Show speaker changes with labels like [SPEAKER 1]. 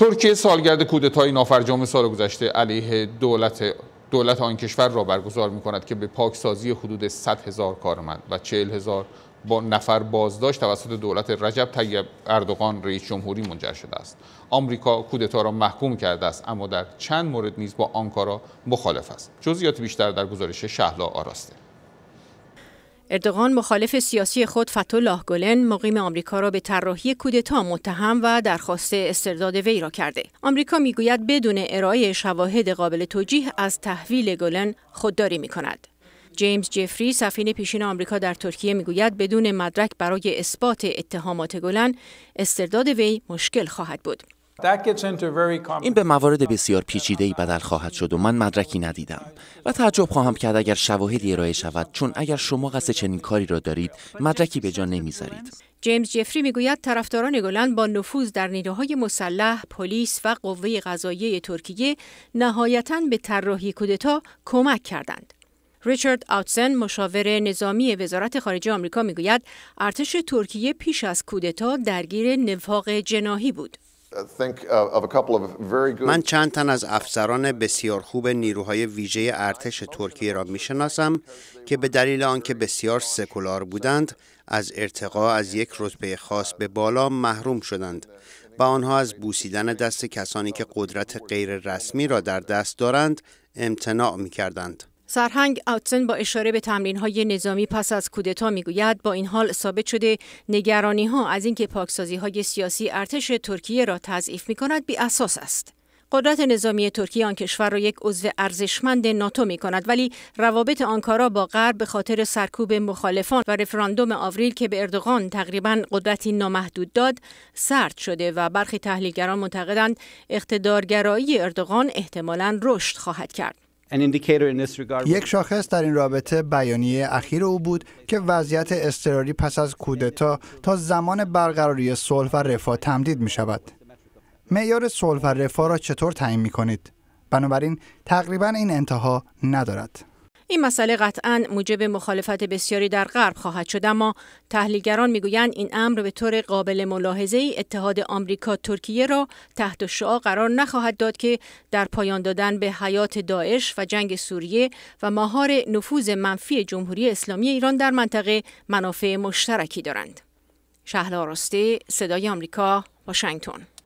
[SPEAKER 1] ترکیه سالگرد کودتای نافرجام سال گذشته علیه دولت دولت آن کشور را برگزار می کند که به پاکسازی حدود 100 هزار کارمند و 40 هزار با نفر بازداشت توسط دولت رجب طیب اردوغان رئیس جمهوری منجر شده است آمریکا کودتا را محکوم کرده است اما در چند مورد نیز با آنکارا مخالف است جزئیات بیشتر در گزارش شهلا آراسته
[SPEAKER 2] اردوغان مخالف سیاسی خود فتولاه گلن مقیم آمریکا را به طراحی کودتا متهم و درخواست استرداد وی را کرده آمریکا میگوید بدون ارائه شواهد قابل توجیه از تحویل گلن خودداری می کند. جیمز جفری سفین پیشین آمریکا در ترکیه میگوید بدون مدرک برای اثبات اتهامات گلن استرداد وی مشکل خواهد بود
[SPEAKER 3] این به موارد بسیار پیچیده ای بدل خواهد شد و من مدرکی ندیدم و تعجب خواهم کرد اگر شواهدی ارائه شود چون اگر شما قصد چنین کاری را دارید مدرکی به جا نمیذارید
[SPEAKER 2] جیمز جفری میگوید طرفداران گلند با نفوذ در نیروهای مسلح، پلیس و قوه قضاییه ترکیه نهایتا به طراحی کودتا کمک کردند. ریچارد آوتسن مشاور نظامی وزارت خارجه آمریکا میگوید ارتش ترکیه پیش از کودتا درگیر نفاق جناهی بود
[SPEAKER 3] من چند تن از افسران بسیار خوب نیروهای ویژه ارتش ترکیه را شناسم که به دلیل آنکه بسیار سکولار بودند از ارتقا از یک رتبه خاص به بالا محروم شدند و آنها از بوسیدن دست کسانی که قدرت غیر رسمی را در دست دارند امتناع می کردند.
[SPEAKER 2] سرهنگ آتسن با اشاره به تمرین های نظامی پس از کودتا میگوید با این حال ثابت شده نگرانی ها از اینکه پاکسازی های سیاسی ارتش ترکیه را تضعیف می کند بی اساس است. قدرت نظامی ترکیه آن کشور را یک عضو ارزشمند ناتو می کند ولی روابط آنکارا با غرب به خاطر سرکوب مخالفان و رفراندوم آوریل که به اردوغان تقریبا قدرتی نامحدود داد سرد شده و برخی تحلیلگران معتقدند اقتدارگرایی اردوغان احتمالا رشد خواهد کرد.
[SPEAKER 3] یک شاخص در این رابطه بیانیه اخیر او بود که وضعیت اضطراری پس از کودتا تا زمان برقراری صلح و رفاه تمدید می شود. معیار صلح و رفاه را چطور تعیین می کنید؟ بنابراین تقریبا این انتها ندارد.
[SPEAKER 2] این مسئله قطعا موجب مخالفت بسیاری در غرب خواهد شد اما تحلیلگران میگویند این امر به طور قابل ملاحظه ای اتحاد آمریکا ترکیه را تحت شعا قرار نخواهد داد که در پایان دادن به حیات داعش و جنگ سوریه و ماهار نفوذ منفی جمهوری اسلامی ایران در منطقه منافع مشترکی دارند. شهلا راسته صدای آمریکا واشنگتن